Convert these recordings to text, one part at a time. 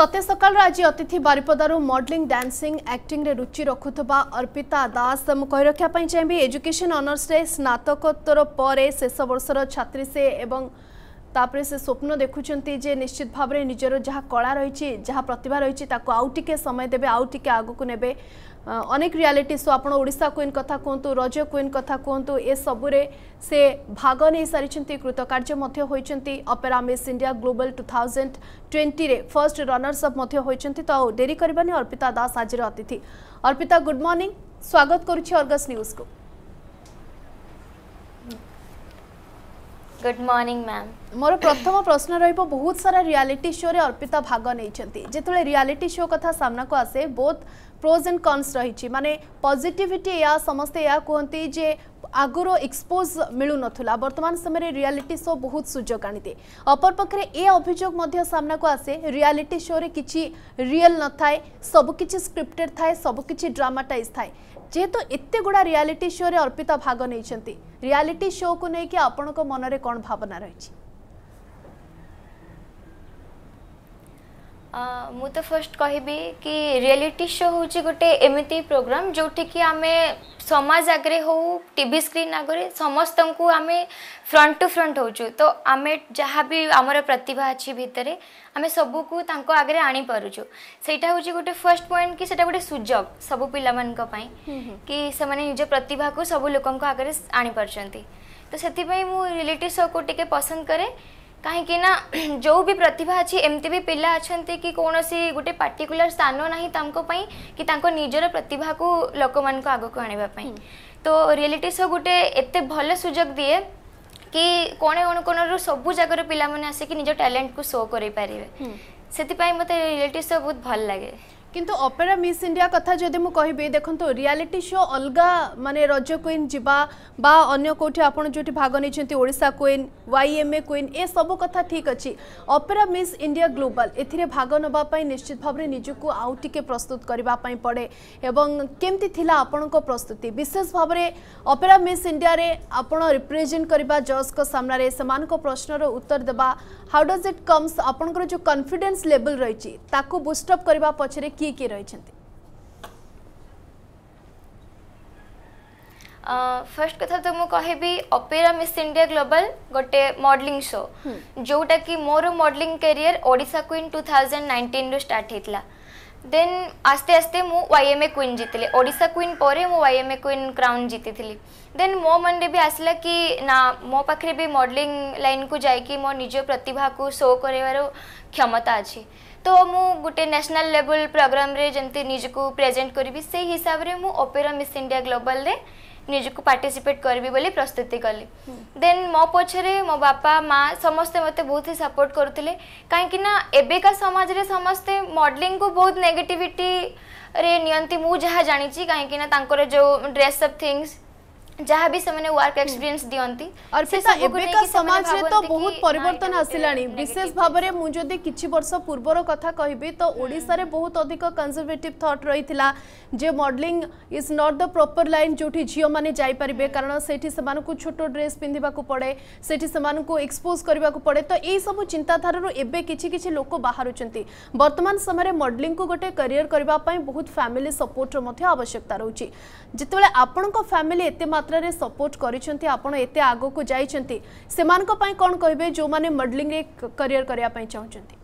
ସତ୍ୟ ସକାଳର ଆଜି ଅତିଥି ବାରିପଦାରୁ ମଡେଲିଂ ଡ୍ୟାନ୍ସିଂ ଆକ୍ଟିଂରେ ରୁଚି ରଖୁଥିବା ଅର୍ପିତା ଦାସ ମୁଁ କହି ରଖିବା ପାଇଁ ଚାହିଁବି ଏଜୁକେସନ୍ ଅନର୍ସରେ ସ୍ନାତକୋତ୍ତର ପରେ ଶେଷ ବର୍ଷର ଛାତ୍ରୀ ସେ ଏବଂ ତାପରେ ସେ ସ୍ୱପ୍ନ ଦେଖୁଛନ୍ତି ଯେ ନିଶ୍ଚିତ ଭାବରେ ନିଜର ଯାହା କଳା ରହିଛି ଯାହା ପ୍ରତିଭା ରହିଛି ତାକୁ ଆଉ ଟିକେ ସମୟ ଦେବେ ଆଉ ଟିକେ ଆଗକୁ ନେବେ अनेक रियालीटी सो आप क्वीन कथा कहतु रज क्वीन कथा कहतु ए सबुरे से भाग नहीं सारी कृतकार्य Opera Miss India Global two thousand twenty first runners up होती तो डेरी करवानी अर्पिता दास आज अतिथि अर्पिता गुड मर्निंग स्वागत करगस न्यूज को गुड मॉर्निंग मैम मोर प्रथम प्रश्न रहिबो बहुत सारा रियलिटी शो रे अर्पिता भाग नैछंती जेतले रियलिटी शो कथा सामना को आसे बहुत ପ୍ରୋଜ୍ ଆଣ୍ଡ କନ୍ସ ରହିଛି ମାନେ ପଜିଟିଭିଟି ଏହା ସମସ୍ତେ ଏହା କୁହନ୍ତି ଯେ আগর এক্সপোজ মিলুনথুলা বর্তমান সময়ে রিয়ালিটি শো বহুত সুযোগ আনিদে অপরপক্ষে এ অভিযোগ মধ্য সামনাকু আসে রিয়ালিটি শোরে কিছু রিয়েল নথায় সবুকিছি স্ক্রিপ্টেড থাকে সবুকিছি ড্রামাটাইজ থাকে যেহেতু এতে গুড়া রিয়ালিটি শোরে অর্পিতা ভাগ নিয়েছেন রিয়ালিটি শো কু নেই আপনার মনরে কোণ ভাবনা রয়েছে ମୁଁ ତ ଫାର୍ଷ୍ଟ କହିବି କି ରିଆଲିଟି ଶୋ ହେଉଛି ଗୋଟେ ଏମିତି ପ୍ରୋଗ୍ରାମ୍ ଯେଉଁଠିକି ଆମେ ସମାଜ ଆଗରେ ହେଉ ଟିଭି ସ୍କ୍ରିନ୍ ଆଗରେ ସମସ୍ତଙ୍କୁ ଆମେ ଫ୍ରଣ୍ଟ ଟୁ ଫ୍ରଣ୍ଟ ହେଉଛୁ ତ ଆମେ ଯାହା ବି ଆମର ପ୍ରତିଭା ଅଛି ଭିତରେ ଆମେ ସବୁକୁ ତାଙ୍କ ଆଗରେ ଆଣିପାରୁଛୁ ସେଇଟା ହେଉଛି ଗୋଟେ ଫାର୍ଷ୍ଟ ପଏଣ୍ଟ କି ସେଇଟା ଗୋଟେ ସୁଯୋଗ ସବୁ ପିଲାମାନଙ୍କ ପାଇଁ କି ସେମାନେ ନିଜ ପ୍ରତିଭାକୁ ସବୁ ଲୋକଙ୍କ ଆଗରେ ଆଣିପାରୁଛନ୍ତି ତ ସେଥିପାଇଁ ମୁଁ ରିଆଲିଟି ଶୋକୁ ଟିକେ ପସନ୍ଦ କରେ କାହିଁକିନା ଯେଉଁ ବି ପ୍ରତିଭା ଅଛି ଏମିତି ବି ପିଲା ଅଛନ୍ତି କି କୌଣସି ଗୋଟେ ପାର୍ଟିକୁଲାର ସ୍ଥାନ ନାହିଁ ତାଙ୍କ ପାଇଁ କି ତାଙ୍କ ନିଜର ପ୍ରତିଭାକୁ ଲୋକମାନଙ୍କ ଆଗକୁ ଆଣିବା ପାଇଁ ତ ରିଏଲିଟି ଶୋ ଗୋଟେ ଏତେ ଭଲ ସୁଯୋଗ ଦିଏ କି କୋଣ ଅନୁକୋଣରୁ ସବୁ ଜାଗାରୁ ପିଲାମାନେ ଆସିକି ନିଜ ଟ୍ୟାଲେଣ୍ଟକୁ ଶୋ କରିପାରିବେ ସେଥିପାଇଁ ମୋତେ ରିଏଲିଟି ଶୋ ବହୁତ ଭଲ ଲାଗେ কিন্তু অপেরা মিস ইন্ডিয়া কথা যদি মু কহিবি দেখন্তু রিয়ালিটি শো অলগা মানে রজ কুইন যিবা বা অন্য কোটি আপন যেটি ভাগ নিছেন্তি ওড়িশা কুইন ওয়াইএমএ কুইন এ সব কথা ঠিক আছে অপেরা মিস ইন্ডিয়া গ্লোবাল এথিরে ভাগ নবা পাই নিশ্চিত ভাবে নিজকু আউ টিকে প্রস্তুত করিবা পাই পড়ে এবং কেমতি থিলা আপনক প্রস্তুতি বিশেষ ভাবে অপেরা মিস ইন্ডিয়া রে আপন রিপ্রেজেন্ট করিবা জজ কো সামনা রে সেমানক প্রশ্নর উত্তর দেবা হাউ ডাজ ইট কমস আপনকৰ যে কনফিডেন্স লেভেল রহিছি তাকু বুস্ট আপ করিবা পছরে କିଏ କିଏ ରହିଛନ୍ତି ଫାର୍ଷ୍ଟ କଥା ତ ମୁଁ କହିବି ଅପେରା ମିସ୍ ଇଣ୍ଡିଆ ଗ୍ଲୋବାଲ ଗୋଟେ ମଡେଲିଂ ଶୋ ଯେଉଁଟାକି ମୋର modelling career Odisha Queen two thousand ନାଇଣ୍ଟିନ୍ରୁ ଷ୍ଟାର୍ଟ ହେଇଥିଲା ଦେନ୍ ଆସ୍ତେ ଆସ୍ତେ ମୁଁ ୱାଇ ଏମ୍ ଏ କୁଇନ୍ ଜିତିଲି ଓଡ଼ିଶା କୁଇନ୍ ପରେ ମୁଁ Y M A Queen crown ଜିତିଥିଲି ଦେନ୍ ମୋ ମନରେ ବି ଆସିଲା କି ନା ମୋ ପାଖରେ ବି ମଡ଼େଲିଂ ଲାଇନ୍କୁ ଯାଇକି ମୋ ନିଜ ପ୍ରତିଭାକୁ ଶୋ କରାଇବାର କ୍ଷମତା ଅଛି ତ ମୁଁ ଗୋଟେ ନ୍ୟାସନାଲ୍ ଲେଭଲ୍ ପ୍ରୋଗ୍ରାମ୍ରେ ଯେମିତି ନିଜକୁ ପ୍ରେଜେଣ୍ଟ କରିବି ସେଇ ହିସାବରେ ମୁଁ ଓପେରା ମିସ୍ ଇଣ୍ଡିଆ ଗ୍ଲୋବାଲ୍ରେ निजକୁ পার্টিসিপেট কৰিব বুলি প্ৰস্তুতি গলি দেন ম পছৰে ম বাবা মা সমস্থে মোতে বহুত সাপোর্ট কৰুতলে কাৰকি না এবে কা সমাজৰে সমস্থে মডেলিং কো বহুত নেগেটিভিটি ৰে নিয়ন্তি মু জহা জানিছি কাৰকি না তাংকৰ যে ড্ৰেছ আপ থিংছ ଯାହା ବି ସେମାନେ ୱାର୍କ ଏକ୍ସପିରିଏନ୍ସ ଦିଅନ୍ତି ଅର୍ପିତା ଏବେକା ସମାଜରେ ତ ବହୁତ ପରିବର୍ତ୍ତନ ଆସିଲାଣି ବିଶେଷ ଭାବରେ ମୁଁ ଯଦି କିଛି ବର୍ଷ ପୂର୍ବର କଥା କହିବି ତ ଓଡ଼ିଶାରେ ବହୁତ ଅଧିକ କନ୍ଜରଭେଟିଭ୍ ଥଟ୍ ରହିଥିଲା ଯେ modelling is not the proper line ଯେଉଁଠି ଝିଅମାନେ ଯାଇପାରିବେ କାରଣ ସେଠି ସେମାନଙ୍କୁ ଛୋଟ ଡ୍ରେସ୍ ପିନ୍ଧିବାକୁ ପଡ଼େ ସେଠି ସେମାନଙ୍କୁ ଏକ୍ସପୋଜ୍ କରିବାକୁ ପଡ଼େ ତ ଏଇସବୁ ଚିନ୍ତାଧାରାରୁ ଏବେ କିଛି କିଛି ଲୋକ ବାହାରୁଛନ୍ତି ବର୍ତ୍ତମାନ ସମୟରେ ମଡେଲିଂକୁ ଗୋଟେ କରିୟର କରିବା ପାଇଁ ବହୁତ ଫ୍ୟାମିଲି ସପୋର୍ଟର ମଧ୍ୟ ଆବଶ୍ୟକତା ରହୁଛି ଯେତେବେଳେ ଆପଣଙ୍କ ଫ୍ୟାମିଲି ଏତେ ମାତ୍ର मात्रा सपोर्ट करते आग को जाइए कौन कहे जो मैंने मडलींग करियर करने चाहते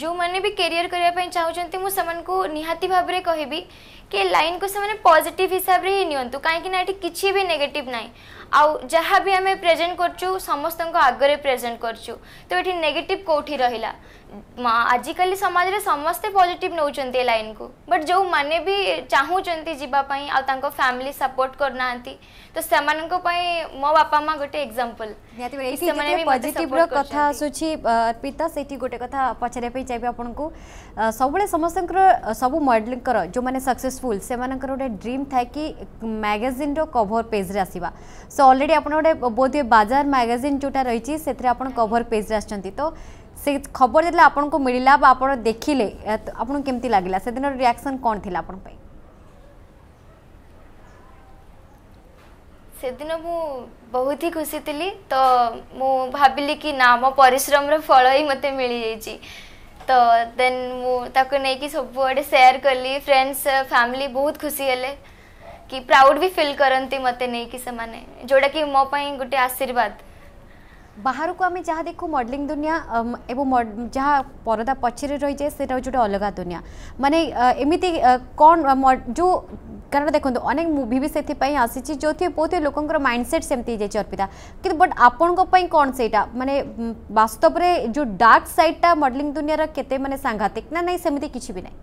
जो मैंने भी करियर करने चाहते मुझे निहाती भाव कहबी कि लाइन को से पॉजिटिव हिसाब से ही नि कहीं किसी भी नेगेटिव ना आउ भी आम प्रेजेन्ट करूँ समस्त आगे प्रेजेन्ट करूँ तो नेगेटिव कौटी रहा आजिकल समाज में समस्ते पजिट नौ लाइन को बट जो मैंने भी चाहूँगी जावाई फैमिली सपोर्ट करना तो से मो बापा माँ गोटे एक्जामपल पजिटिव आसूँ अर्पिता से गोटे कथा पचार चाहिए आपको ସବୁବେଳେ ସମସ୍ତଙ୍କର ସବୁ ମଡେଲଙ୍କର ଯେଉଁମାନେ ସକ୍ସେସଫୁଲ୍ ସେମାନଙ୍କର ଗୋଟେ ଡ୍ରିମ୍ ଥାଏ କି ମ୍ୟାଗାଜିନ୍ର କଭର ପେଜ୍ରେ ଆସିବା সো অলরেডি আপনার গোটে বোধ বাজার ম্যাগাজিন যেটা রয়েছে সেটি আপনার কভর পেজরে আসছেন তো সে খবর যেত আপনার মিলা বা আপনার দেখলে আপনার কেমতি লাগিলা সেদিন রিয়াকশন কম লা আপনার ସେଦିନ ମୁଁ ବହୁତ ହି ଖୁସି ଥିଲି ତ ମୁଁ ଭାବିଲି କି ନା ମୋ ପରିଶ୍ରମର ଫଳ ହିଁ ମୋତେ ମିଳିଯାଇଛି ତ ଦେନ୍ ମୁଁ ତାକୁ ନେଇକି ସବୁଆଡ଼େ ସେୟାର କଲି ଫ୍ରେଣ୍ଡସ୍ ଫ୍ୟାମିଲି ବହୁତ ଖୁସି ହେଲେ कि प्राउड भी फिल करती मते नहीं से जोटा कि मो गोटे आशीर्वाद ବାହାରକୁ ଆମେ ଯାହା ଦେଖୁ ମଡ଼େଲିଂ ଦୁନିଆ ଏବଂ ଯାହା ପରଦା ପଛରେ ରହିଯାଏ ସେଇଟା ହେଉଛି ଗୋଟେ ଅଲଗା ଦୁନିଆ ମାନେ ଏମିତି କ'ଣ ଯେଉଁ କାରଣ ଦେଖନ୍ତୁ ଅନେକ ମୁଭି ବି ସେଥିପାଇଁ ଆସିଛି ଯେଉଁଥିରେ ବହୁତ ଲୋକଙ୍କର ମାଇଣ୍ଡସେଟ୍ ସେମିତି ହେଇଯାଇଛି ଅର୍ପିତା କିନ୍ତୁ ବଟ୍ ଆପଣଙ୍କ ପାଇଁ କ'ଣ ସେଇଟା ମାନେ ବାସ୍ତବରେ ଯେଉଁ ଡାର୍କ ସାଇଡ଼୍ଟା ମଡ଼େଲିଂ ଦୁନିଆର କେତେ ମାନେ ସାଂଘାତିକ ନା ନାହିଁ ସେମିତି କିଛି ବି ନାହିଁ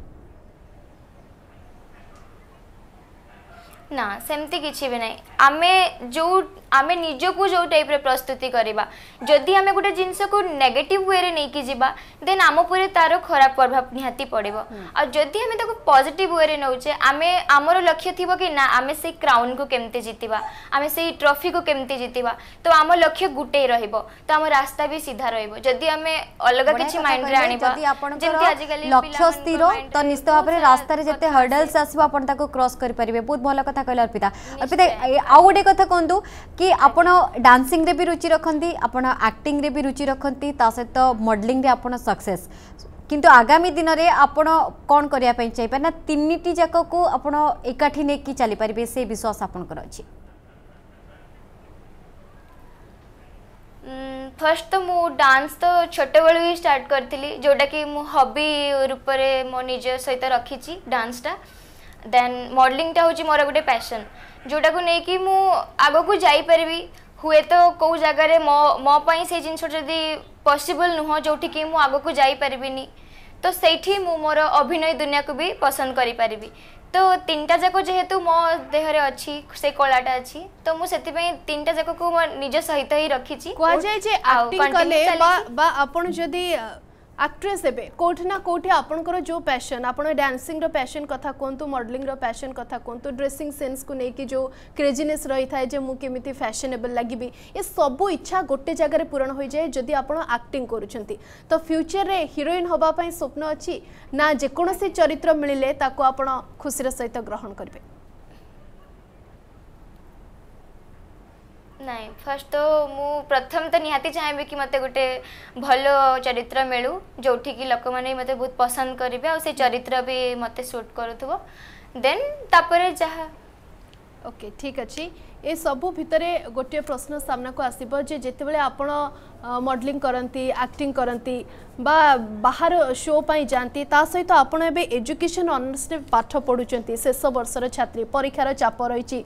ନା ସେମିତି କିଛି ବି ନାହିଁ ଆମେ ଯେଉଁ ଆମେ ନିଜକୁ ଯେଉଁ ଟାଇପ୍ରେ ପ୍ରସ୍ତୁତି କରିବା ଯଦି ଆମେ ଗୋଟେ ଜିନିଷକୁ ନେଗେଟିଭ୍ ୱେରେ ନେଇକି ଯିବା ଦେନ୍ ଆମ ଉପରେ ତା'ର ଖରାପ ପ୍ରଭାବ ନିହାତି ପଡ଼ିବ ଆଉ ଯଦି ଆମେ ତାକୁ ପଜିଟିଭ୍ ୱେରେ ନେଉଛେ ଆମେ ଆମର ଲକ୍ଷ୍ୟ ଥିବ କି ନା ଆମେ ସେଇ କ୍ରାଉନ୍କୁ କେମିତି ଜିତିବା ଆମେ ସେଇ ଟ୍ରଫିକୁ କେମିତି ଜିତିବା ତ ଆମ ଲକ୍ଷ୍ୟ ଗୋଟେଇ ରହିବ ତ ଆମ ରାସ୍ତା ବି ସିଧା ରହିବ ଯଦି ଆମେ ଅଲଗା କିଛି ମାଇଣ୍ଡରେ ଆଣିବା ଯେମିତି ଆଜିକାଲି ଲକ୍ଷ୍ୟ ସ୍ଥିର ତ ନିଶ୍ଚିତ ଭାବରେ ରାସ୍ତାରେ ଯେତେ ହର୍ଡଲ୍ସ ଆସିବ ଆପଣ ତାକୁ କ୍ରସ୍ କରିପାରିବେ ବହୁତ ଭଲ କଥା কথা କହିଲେ ଅର୍ପିତା ଅର୍ପିତା ଆଉ ଗୋଟେ କଥା କୁହନ୍ତୁ କି ଆପଣ ଡ୍ୟାନ୍ସିଂରେ ବି ରୁଚି ରଖନ୍ତି ଆପଣ ଆକ୍ଟିଂରେ ବି ରୁଚି ରଖନ୍ତି ତା ସହିତ ମଡ଼େଲିଂରେ ଆପଣ ସକ୍ସେସ୍ কিন্তু আগামী দিনরে আপনার কম করা চাইবে না তিনটি যাকু আপনার একাঠি নেকি চালিপারে সে বিশ্বাস আপনার অছি ফার্স্ট তো মু ডান্স তো ছোটবেলু হি স্টার্ট করি যেটা কি মু হবি রূপে মো নিজ সহিত রাখিছি ডান্সটা ଦେନ୍ ମଡ଼େଲିଂଟା ହେଉଛି ମୋର ଗୋଟେ ପ୍ୟାସନ୍ ଯେଉଁଟାକୁ ନେଇକି ମୁଁ ଆଗକୁ ଯାଇପାରିବି ହୁଏତ କେଉଁ ଜାଗାରେ ମୋ ମୋ ପାଇଁ ସେଇ ଜିନିଷ ଯଦି ପସିବଲ୍ ନୁହଁ ଯେଉଁଠିକି ମୁଁ ଆଗକୁ ଯାଇପାରିବିନି ତ ସେଇଠି ମୁଁ ମୋର ଅଭିନୟ ଦୁନିଆକୁ ବି ପସନ୍ଦ କରିପାରିବି ତ ତିନିଟା ଯାକ ଯେହେତୁ ମୋ ଦେହରେ ଅଛି ସେ କଳାଟା ଅଛି ତ ମୁଁ ସେଥିପାଇଁ ତିନିଟା ଯାକକୁ ମୋ ନିଜ ସହିତ ହିଁ ରଖିଛି କୁହାଯାଏ ଯେ କଲେ ବା ଆପଣ ଯଦି ଆକ୍ଟ୍ରେସ୍ ଏବେ କେଉଁଠି ନା କେଉଁଠି ଆପଣଙ୍କର ଯେଉଁ ପ୍ୟାସନ୍ ଆପଣ ଡ୍ୟାନ୍ସିଂର ପ୍ୟାସନ୍ କଥା କୁହନ୍ତୁ ମଡ଼େଲିଂର ପ୍ୟାସନ୍ କଥା କୁହନ୍ତୁ ଡ୍ରେସିଂ ସେନ୍ସକୁ ନେଇକି ଯେଉଁ କ୍ରେଜିନେସ୍ ରହିଥାଏ ଯେ ମୁଁ କେମିତି ଫ୍ୟାସନେବଲ୍ ଲାଗିବି ଏ ସବୁ ଇଚ୍ଛା ଗୋଟେ ଜାଗାରେ ପୂରଣ ହୋଇଯାଏ ଯଦି ଆପଣ ଆକ୍ଟିଂ କରୁଛନ୍ତି ତ ଫ୍ୟୁଚର୍ରେ ହିରୋଇନ୍ ହେବା ପାଇଁ ସ୍ୱପ୍ନ ଅଛି ନା ଯେକୌଣସି ଚରିତ୍ର ମିଳିଲେ ତାକୁ ଆପଣ ଖୁସିର ସହିତ ଗ୍ରହଣ କରିବେ ନାଇଁ ଫାର୍ଷ୍ଟ ତ ମୁଁ ପ୍ରଥମ ତ ନିହାତି ଚାହିଁବି କି ମୋତେ ଗୋଟେ ଭଲ ଚରିତ୍ର ମିଳୁ ଯେଉଁଠିକି ଲୋକମାନେ ମୋତେ ବହୁତ ପସନ୍ଦ କରିବେ ଆଉ ସେ ଚରିତ୍ର ବି ମୋତେ ସୁଟ୍ କରୁଥିବ ଦେନ୍ ତାପରେ ଯାହା ওके ठीक अच्छे ए सबु भितर गोटे प्रश्न सामना को आसब जे जितेबले आपण मडलिंग करती एक्टिंग करती बा बाहर शो पाई जाती ता सहित आपण एबे एजुकेशन ऑनर्स रे पाठ पढुचंती शेष वर्षर छात्री परीक्षार चाप रहिची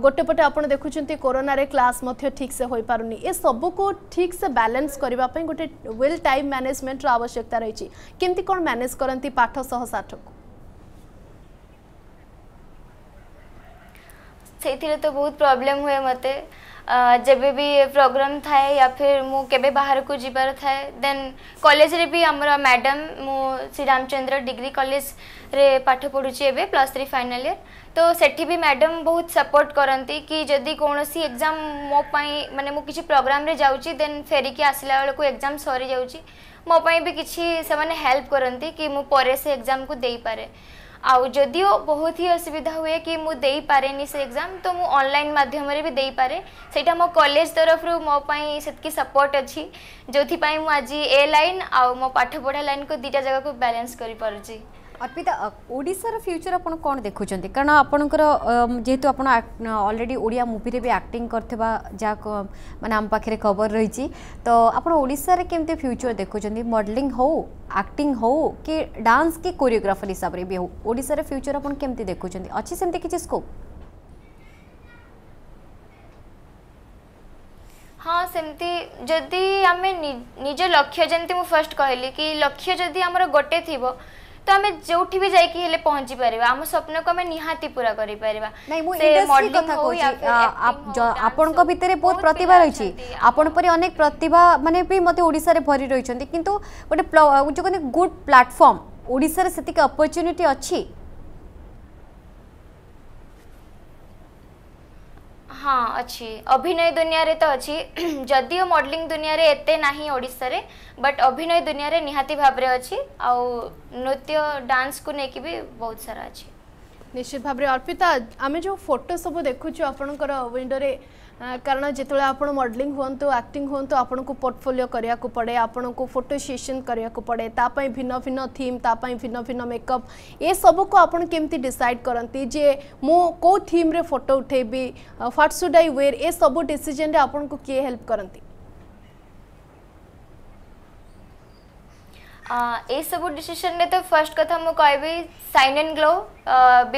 गोटे पटे आपण देखुचंती कोरोना रे क्लास मध्य ठीक से होई पारुनी ए सबु को ठीक से बैलेंस करबा पई गोटे वेल टाइम मैनेजमेंट रा आवश्यकता रहिची केमती कोन मैनेज करंती पाठ सह साठ को ସେଇଥିରେ ତ ବହୁତ ପ୍ରୋବ୍ଲେମ୍ ହୁଏ ମୋତେ ଯେବେ ବି ପ୍ରୋଗ୍ରାମ୍ ଥାଏ ୟା ଫିର୍ ମୁଁ କେବେ ବାହାରକୁ ଯିବାର ଥାଏ ଦେନ୍ କଲେଜରେ ବି ଆମର ମ୍ୟାଡ଼ାମ୍ ମୁଁ ଶ୍ରୀ ରାମଚନ୍ଦ୍ର ଡିଗ୍ରୀ କଲେଜରେ ପାଠ ପଢ଼ୁଛି ଏବେ ପ୍ଲସ୍ ଥ୍ରୀ ଫାଇନାଲ୍ ଇୟର୍ ତ ସେଠି ବି ମ୍ୟାଡ଼ାମ୍ ବହୁତ ସପୋର୍ଟ କରନ୍ତି କି ଯଦି କୌଣସି ଏକ୍ଜାମ୍ ମୋ ପାଇଁ ମାନେ ମୁଁ କିଛି ପ୍ରୋଗ୍ରାମ୍ରେ ଯାଉଛି ଦେନ୍ ଫେରିକି ଆସିଲା ବେଳକୁ ଏକ୍ଜାମ୍ ସରିଯାଉଛି ମୋ ପାଇଁ ବି କିଛି ସେମାନେ ହେଲ୍ପ କରନ୍ତି କି ମୁଁ ପରେ ସେ ଏକ୍ଜାମ୍କୁ ଦେଇପାରେ आउ बहुत ही असुविधा हुए कि मुझे तो पारे से एग्जाम तो मुझे ऑनलाइन मध्यम भी दे पारे सेटा मो कॉलेज तरफ रू मो से सपोर्ट अच्छी जो मुझे ए लाइन आउ मो पाठ लाइन को दुटा जगह को बैलेंस कर ଅର୍ପିତା ଓଡ଼ିଶାର ଫ୍ୟୁଚର୍ ଆପଣ କ'ଣ ଦେଖୁଛନ୍ତି କାରଣ ଆପଣଙ୍କର ଯେହେତୁ ଆପଣ ଅଲରେଡ଼ି ଓଡ଼ିଆ ମୁଭିରେ ବି ଆକ୍ଟିଂ କରିଥିବା ଯାହା ମାନେ ଆମ ପାଖରେ ଖବର ରହିଛି ତ ଆପଣ ଓଡ଼ିଶାରେ କେମିତି ଫ୍ୟୁଚର୍ ଦେଖୁଛନ୍ତି ମଡ଼େଲିଂ ହଉ ଆକ୍ଟିଂ ହଉ କି ଡାନ୍ସ କି କୋରିଓଗ୍ରାଫର ହିସାବରେ ବି ହଉ ଓଡ଼ିଶାର ଫ୍ୟୁଚର୍ ଆପଣ କେମିତି ଦେଖୁଛନ୍ତି ଅଛି ସେମିତି କିଛି ସ୍କୋପ୍ ହଁ ସେମିତି ଯଦି ଆମେ ନିଜ ଲକ୍ଷ୍ୟ ଯେମିତି ମୁଁ ଫାର୍ଷ୍ଟ କହିଲି କି ଲକ୍ଷ୍ୟ ଯଦି ଆମର ଗୋଟେ ଥିବ तो आम जो भी जाइए पहुंची पार आम स्वप्न को आम निहाती पूरा कर ভিতরে বহুত প্রতিভা রয়েছে আপনার পরে অনেক প্রতিভা মানে বি মতো ওড়িশার ভরি রয়েছেন কিন্তু গোটে যে গুড প্ল্যাটফর্ম ওড়িশার সেতিকে অপরচুনিটি অছি ହଁ ଅଛି ଅଭିନୟ ଦୁନିଆରେ ତ ଅଛି ଯଦିଓ ମଡେଲିଂ ଦୁନିଆରେ ଏତେ ନାହିଁ ଓଡ଼ିଶାରେ ବଟ୍ ଅଭିନୟ ଦୁନିଆରେ ନିହାତି ଭାବରେ ଅଛି ଆଉ ନୃତ୍ୟ ଡାନ୍ସକୁ ନେଇକି ବି ବହୁତ ସାରା ଅଛି ନିଶ୍ଚିତ ଭାବରେ ଅର୍ପିତା ଆମେ ଯେଉଁ ଫଟୋ ସବୁ ଦେଖୁଛୁ ଆପଣଙ୍କର ୱିଣ୍ଡୋରେ କାରଣ ଯେତେବେଳେ ଆପଣ ମଡେଲିଂ ହୁଅନ୍ତୁ ଆକ୍ଟିଂ ହୁଅନ୍ତୁ ଆପଣଙ୍କୁ ପୋର୍ଟଫୋଲିଓ କରିବାକୁ ପଡ଼େ ଆପଣଙ୍କୁ ଫଟୋ ସେସନ୍ କରିବାକୁ ପଡ଼େ ତା ପାଇଁ ଭିନ୍ନ ଭିନ୍ନ ଥିମ୍ ତା ପାଇଁ ଭିନ୍ନ ଭିନ୍ନ ମେକଅପ୍ ଏସବୁକୁ ଆପଣ କେମିତି ଡିସାଇଡ଼ କରନ୍ତି ଯେ ମୁଁ କେଉଁ ଥିମ୍ରେ ଫଟୋ ଉଠେଇବି ହ୍ୱାଟ୍ ସୁଡ୍ ଆଇ ୱେର୍ ଏସବୁ ଡିସିଜନ୍ରେ ଆପଣଙ୍କୁ କିଏ ହେଲ୍ପ କରନ୍ତି ଏସବୁ ଡିସିସନ୍ରେ ତ ଫାର୍ଷ୍ଟ କଥା ମୁଁ କହିବି Shine and Glow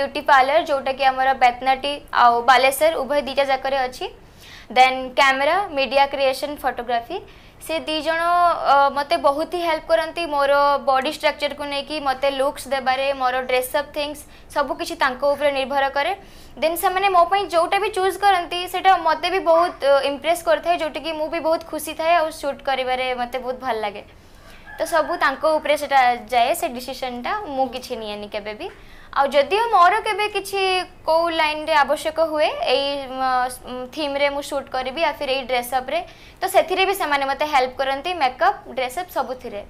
beauty parlour ଯେଉଁଟାକି ଆମର ବେତନାଟି ଆଉ ବାଲେଶ୍ୱର ଉଭୟ ଦୁଇଟା ଯାକରେ ଅଛି then camera media creation photography से दी जन मत बहुत ही हेल्प करती मोर बॉडी स्ट्रक्चर को लेकिन मत लुक्स देवे मोर ड्रेसअप थिंगस सबकिछ निर्भर कै देन से मो जोटा भी चूज करती से मत भी बहुत इम्प्रेस करें जोटा कि मुझे बहुत खुशी थाए आउट सुट कर मत बहुत भल लगे তো ସବୁ ତାଙ୍କ ଉପରେ ସେଟା ଯାଏ ସେ ଡିସିସନଟା ମୁଁ କିଛି ନିଏନି କେବେ ବି ଆଉ ଯଦିଓ ମୋର କେବେ କିଛି କେଉଁ ଲାଇନ୍ରେ ଆବଶ୍ୟକ ହୁଏ ଏଇ ଥିମ୍ରେ ମୁଁ ସୁଟ୍ କରିବି ୟା ଫିର୍ ଏଇ ଡ୍ରେସ୍ଅପ୍ରେ ତ ସେଥିରେ ବି ସେମାନେ ମୋତେ ହେଲ୍ପ କରନ୍ତି ମେକଅପ୍ ଡ୍ରେସ୍ଅପ୍ ସବୁଥିରେ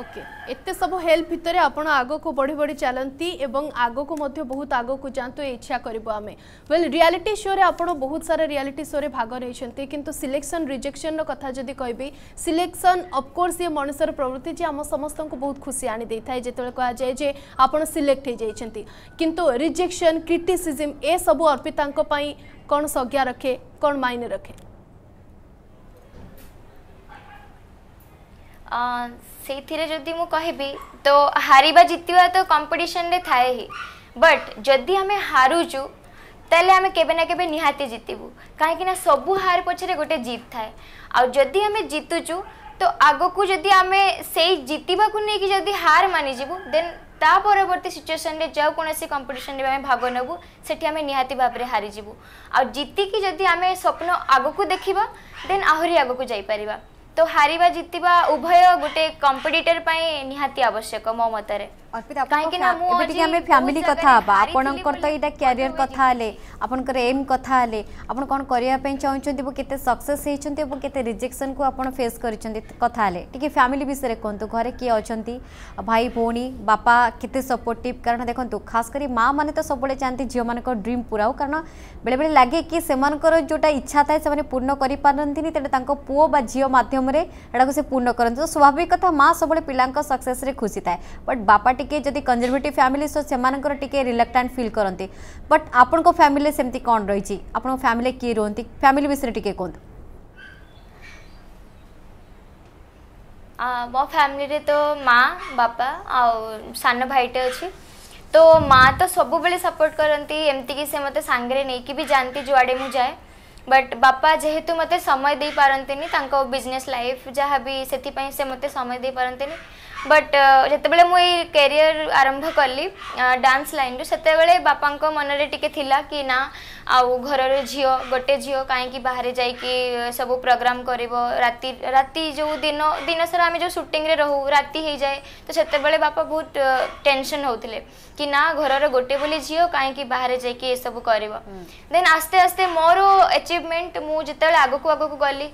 ওকে এতে সব হেল্প ভিতরে আপনার আগক বড়ি বড়ি চালতি এবং আগক বহুত আগক যাতে ইচ্ছা করবু আমি ওয়েল রিয়ালিটি শোরে আপনার বহু সারা রিয়ালিটি শোরে ভাগ নিয়েছেন কিন্তু সিলেকশন রিজেকশন কথা যদি কবি সিলেকশন অফকোর্স ইয়ে মানুষের প্রবৃত্তি যে আমার সমস্ত বহু খুশি আনি দিয়ে যেত কুযায় যে আপনার সিলেক্ট হয়ে যাই কিন্তু রিজেকশন ক্রিটিসিজম এসবু অর্পিতা কোণ সজ্ঞা রখে কোণ মাইনে রখে ସେଇଥିରେ ଯଦି ମୁଁ କହିବି ତ ହାରିବା ଜିତିବା ତ କମ୍ପିଟିସନରେ ଥାଏ ହିଁ ବଟ୍ ଯଦି ଆମେ ହାରୁଛୁ ତାହେଲେ ଆମେ କେବେ ନା କେବେ ନିହାତି ଜିତିବୁ କାହିଁକିନା ସବୁ ହାର ପଛରେ ଗୋଟେ ଜିତ୍ ଥାଏ ଆଉ ଯଦି ଆମେ ଜିତୁଛୁ ତ ଆଗକୁ ଯଦି ଆମେ ସେଇ ଜିତିବାକୁ ନେଇକି ଯଦି ହାର ମାନିଯିବୁ ଦେନ୍ ତା ପରବର୍ତ୍ତୀ ସିଚୁଏସନ୍ରେ ଯେଉଁ କୌଣସି କମ୍ପିଟିସନ୍ରେ ଆମେ ଭାଗ ନେବୁ ସେଠି ଆମେ ନିହାତି ଭାବରେ ହାରିଯିବୁ ଆଉ ଜିତିକି ଯଦି ଆମେ ସ୍ୱପ୍ନ ଆଗକୁ ଦେଖିବା ଦେନ୍ ଆହୁରି ଆଗକୁ ଯାଇପାରିବା তো হারিবা জিতিবা উভয় গোটে কম্পিটিটর পাই নিহাতি আবশ্যক ମୋ ମତରେ କାହିଁକିନା ମୁଁ ଏବେଟିକି ଆମେ ଫ୍ୟାମିଲି କଥା ହେବା ଆପଣଙ୍କର ତ ଏଇଟା କ୍ୟାରିୟର କଥା ହେଲେ ଆପଣଙ୍କର ଏମ୍ କଥା ହେଲେ ଆପଣ କ'ଣ କରିବା ପାଇଁ ଚାହୁଁଛନ୍ତି ଏବଂ କେତେ ସକ୍ସେସ୍ ହେଇଛନ୍ତି ଏବଂ କେତେ ରିଜେକ୍ସନ୍କୁ ଆପଣ ଫେସ୍ କରିଛନ୍ତି କଥା ହେଲେ ଟିକେ ଫ୍ୟାମିଲି ବିଷୟରେ କୁହନ୍ତୁ ଘରେ କିଏ ଅଛନ୍ତି ଭାଇ ଭଉଣୀ ବାପା କେତେ ସପୋର୍ଟିଭ୍ କାରଣ ଦେଖନ୍ତୁ ଖାସ୍ କରି ମାଆମାନେ ତ ସବୁବେଳେ ଚାହାନ୍ତି ଝିଅମାନଙ୍କ ଡ୍ରିମ୍ ପୁରାଉ କାରଣ ବେଳେବେଳେ ଲାଗେ କି ସେମାନଙ୍କର ଯେଉଁଟା ଇଚ୍ଛା ଥାଏ ସେମାନେ ପୂର୍ଣ୍ଣ କରିପାରନ୍ତିନି ତେଣୁ ତାଙ୍କ ପୁଅ ବା ଝିଅ ମାଧ୍ୟମରେ ଏଟାକୁ ସେ ପୂର୍ଣ୍ଣ କରନ୍ତି ତ ସ୍ୱାଭାବିକ କଥା ମାଆ ସବୁବେଳେ ପିଲାଙ୍କ ସକ୍ସେସ୍ରେ ଖୁସି ଥାଏ ବଟ୍ ବାପା টিকে যদি কনজরভেটিভ ফ্যামিলি সো সেমানকর টিকে রিলাক্টান্ট ফিল করতে বট আপনার ফ্যামিলি সেমতি কোণ রয়েছে আপনার ফ্যামিলি কি রুহতি ফ্যামিলি বিষয়ে টিকে কুহতু ମୋ ଫ୍ୟାମିଲିରେ ତ ମା' ବାପା ଆଉ ସାନ ଭାଇଟେ ଅଛି ତ ମା' ତ ସବୁବେଳେ ସପୋର୍ଟ କରନ୍ତି ଏମିତିକି ସେ ମୋତେ ସାଙ୍ଗରେ ନେଇକି ବି ଯାଆନ୍ତି ଯୁଆଡ଼େ ମୁଁ ଯାଏ ବଟ୍ ବାପା ଯେହେତୁ ମୋତେ ସମୟ ଦେଇପାରନ୍ତିନି ତାଙ୍କ ବିଜନେସ୍ ଲାଇଫ୍ ଯାହା ବି ସେଥିପାଇଁ ସେ ମୋତେ ସମୟ ଦେଇପାରନ୍ତିନି ବଟ୍ ଯେତେବେଳେ ମୁଁ ଏଇ କ୍ୟାରିୟର ଆରମ୍ଭ କଲି ଡାନ୍ସ ଲାଇନ୍ରୁ ସେତେବେଳେ ବାପାଙ୍କ ମନରେ ଟିକେ ଥିଲା କି ନା ଆଉ ଘରର ଝିଅ ଗୋଟେ ଝିଅ କାହିଁକି ବାହାରେ ଯାଇକି ସବୁ ପ୍ରୋଗ୍ରାମ୍ କରିବ ରାତି ରାତି ଯେଉଁ ଦିନ ଦିନସାରା ଆମେ ଯେଉଁ ସୁଟିଂରେ ରହୁ ରାତି ହେଇଯାଏ ତ ସେତେବେଳେ ବାପା ବହୁତ ଟେନସନ୍ ହେଉଥିଲେ କି ନା ଘରର ଗୋଟେ ବୋଲି ଝିଅ କାହିଁକି ବାହାରେ ଯାଇକି ଏସବୁ କରିବ ଦେନ୍ ଆସ୍ତେ ଆସ୍ତେ ମୋର ଏଚିଭମେଣ୍ଟ ମୁଁ ଯେତେବେଳେ ଆଗକୁ ଆଗକୁ ଗଲି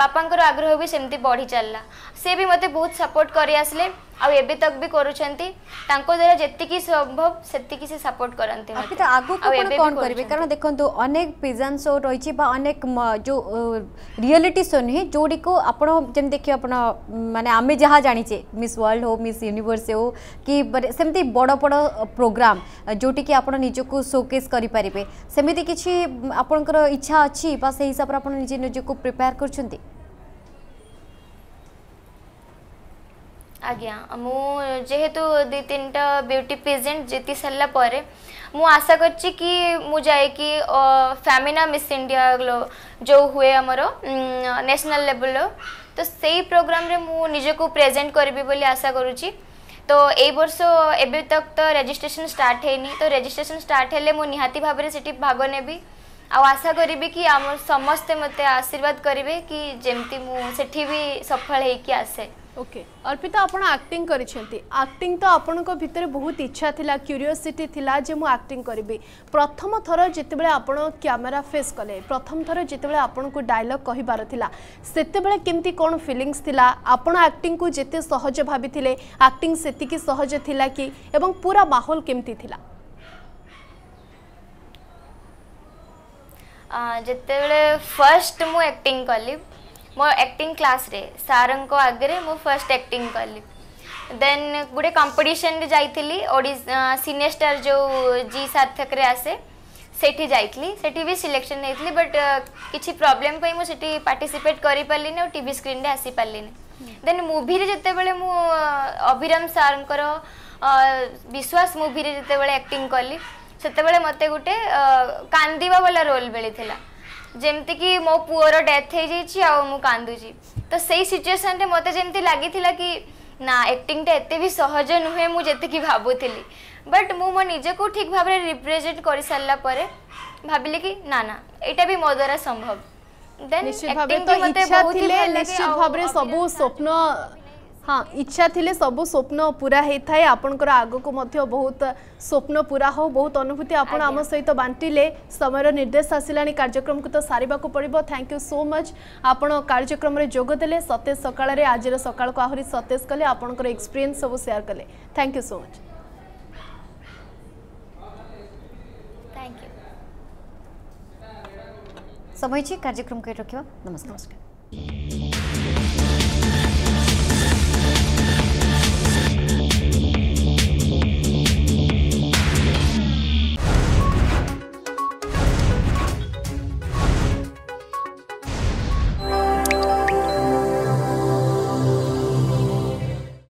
ବାପାଙ୍କର ଆଗ୍ରହ ବି ସେମିତି ବଢ଼ି ଚାଲିଲା ସେ ବି ମୋତେ ବହୁତ ସପୋର୍ଟ କରି ଆସିଲେ ଆଉ ଏବେ ତକ ବି କରୁଛନ୍ତି ତାଙ୍କ ଦ୍ୱାରା ଯେତିକି ସମ୍ଭବ ସେତିକି ସେ ସପୋର୍ଟ କରନ୍ତି ମୋତେ ଆଗକୁ ଆପଣ କ'ଣ କରିବେ କାରଣ ଦେଖନ୍ତୁ ଅନେକ ପିଜନ୍ ଶୋ ରହିଛି ବା ଅନେକ ଯେଉଁ ରିଆଲିଟି ଶୋ ନୁହେଁ ଯେଉଁଗୁଡ଼ିକୁ ଆପଣ ଯେମିତି ଦେଖିବେ ଆପଣ ମାନେ ଆମେ ଯାହା ଜାଣିଛେ ମିସ୍ ୱାର୍ଲଡ ହଉ ମିସ୍ ୟୁନିଭର୍ସ ହଉ କି ସେମିତି ବଡ଼ ବଡ଼ ପ୍ରୋଗ୍ରାମ ଯେଉଁଠିକି ଆପଣ ନିଜକୁ ସୋକେସ୍ କରିପାରିବେ ସେମିତି କିଛି ଆପଣଙ୍କର ଇଚ୍ଛା ଅଛି ବା ସେହି ହିସାବରେ ଆପଣ ନିଜେ ନିଜକୁ ପ୍ରିପେୟାର କରୁଛନ୍ତି ଆଜ୍ଞା ମୁଁ ଯେହେତୁ ଦୁଇ ତିନିଟା ବ୍ୟୁଟି ପ୍ରେଜେଣ୍ଟ ଜିତି ସାରିଲା ପରେ ମୁଁ ଆଶା କରିଛି କି ମୁଁ ଯାଇକି ଫ୍ୟାମିନା ମିସ୍ ଇଣ୍ଡିଆ ଯେଉଁ ହୁଏ ଆମର ନ୍ୟାସନାଲ୍ ଲେଭେଲ୍ର ତ ସେଇ ପ୍ରୋଗ୍ରାମରେ ମୁଁ ନିଜକୁ ପ୍ରେଜେଣ୍ଟ କରିବି ବୋଲି ଆଶା କରୁଛି ତ ଏଇ ବର୍ଷ ଏବେ ତକ୍ ତ ରେଜିଷ୍ଟ୍ରେସନ୍ ଷ୍ଟାର୍ଟ ହେଇନି ତ ରେଜିଷ୍ଟ୍ରେସନ୍ ଷ୍ଟାର୍ଟ ହେଲେ ମୁଁ ନିହାତି ଭାବରେ ସେଠି ଭାଗ ନେବି ଆଉ ଆଶା କରିବି କି ଆମ ସମସ୍ତେ ମୋତେ ଆଶୀର୍ବାଦ କରିବେ କି ଯେମିତି ମୁଁ ସେଠି ବି ସଫଳ ହେଇକି ଆସେ ওকে অর্পিতা আপনার আক্টিং করেছেন আক্টিং তো আপনার ভিতরে বহুত ইচ্ছা লা ক্যুরিওসিটি লা যে মু আক্টিং করবি প্রথম থর যেতবে আপনার ক্যামেরা ফেস কলে প্রথম থর যেতবে আপনার ডায়লগ কহবার লা সেতবে কেমতি কোণ ফিলিংস লা আপনার আক্টিং কু যেতে সহজ ভাবিলে আক্টিং সেতিকি সহজ লা কি এবং পুরা মাহল কেমতি লা যেতবে ফার্স্ট মু আক্টিং কলি ମୋ ଆକ୍ଟିଂ କ୍ଲାସ୍ରେ ସାର୍ଙ୍କ ଆଗରେ ମୁଁ ଫାର୍ଷ୍ଟ ଆକ୍ଟିଂ କଲି ଦେନ୍ ଗୋଟେ କମ୍ପିଟିସନ୍ରେ ଯାଇଥିଲି ସିନିୟର ଷ୍ଟାର୍ ଯେଉଁ ଜି ସାର୍ଥକରେ ଆସେ ସେଠି ଯାଇଥିଲି ସେଠି ବି ସିଲେକ୍ସନ୍ ହେଇଥିଲି ବଟ୍ କିଛି ପ୍ରୋବ୍ଲେମ୍ ପାଇଁ ମୁଁ ସେଠି ପାର୍ଟିସିପେଟ୍ କରିପାରିଲିନି ଆଉ ଟିଭି ସ୍କ୍ରିନ୍ରେ ଆସିପାରିଲିନି ଦେନ୍ ମୁଭିରେ ଯେତେବେଳେ ମୁଁ ଅଭିରାମ ସାର୍ଙ୍କର ବିଶ୍ୱାସ ମୁଭିରେ ଯେତେବେଳେ ଆକ୍ଟିଂ କଲି ସେତେବେଳେ ମୋତେ ଗୋଟେ କାନ୍ଦିବା ବାଲା ରୋଲ୍ ମିଳିଥିଲା ଯେମିତିକି ମୋ ପୁଅର ଡେଥ୍ ହେଇଯାଇଛି ଆଉ ମୁଁ କାନ୍ଦୁଛି ତ ସେଇ ସିଚୁଏସନ୍ରେ ମୋତେ ଯେମିତି ଲାଗିଥିଲା କି ନା ଆକ୍ଟିଂଟା ଏତେ ବି ସହଜ ନୁହେଁ ମୁଁ ଯେତିକି ଭାବୁଥିଲି ବଟ୍ ମୁଁ ମୋ ନିଜକୁ ଠିକ୍ ଭାବରେ ରିପ୍ରେଜେଣ୍ଟ କରିସାରିଲା ପରେ ଭାବିଲି କି ନା ନା ଏଇଟା ବି ମୋ ଦ୍ୱାରା ସମ୍ଭବ ଦେନ୍ ଆକ୍ଟିଂ ମୋତେ ବହୁତ ଭଲ ଲାଗେ ସବୁ ସ୍ୱପ୍ନ ହଁ ଇଚ୍ଛା ଥିଲେ ସବୁ ସ୍ୱପ୍ନ ପୁରା ହେଇଥାଏ ଆପଣଙ୍କର ଆଗକୁ ମଧ୍ୟ ବହୁତ ସ୍ୱପ୍ନ ପୁରା ହଉ ବହୁତ ଅନୁଭୂତି ଆପଣ ଆମ ସହିତ ବାଣ୍ଟିଲେ ସମୟର ନିର୍ଦ୍ଦେଶ ଆସିଲାଣି କାର୍ଯ୍ୟକ୍ରମକୁ ତ ସାରିବାକୁ ପଡ଼ିବ ଥ୍ୟାଙ୍କ ୟୁ ସୋ ମଚ୍ ଆପଣ କାର୍ଯ୍ୟକ୍ରମରେ ଯୋଗ ଦେଲେ ସତେଜ ସକାଳରେ ଆଜିର ସକାଳକୁ ଆହୁରି ସତେଜ କଲେ ଆପଣଙ୍କର ଏକ୍ସପିରିଏନ୍ସ ସବୁ ସେୟାର କଲେ ଥ୍ୟାଙ୍କ ୟୁ ସୋ ମଚ୍ ସମୟ ଅଛି କାର୍ଯ୍ୟକ୍ରମକୁ ରଖିବା ନମସ୍କାର ନମସ୍କାର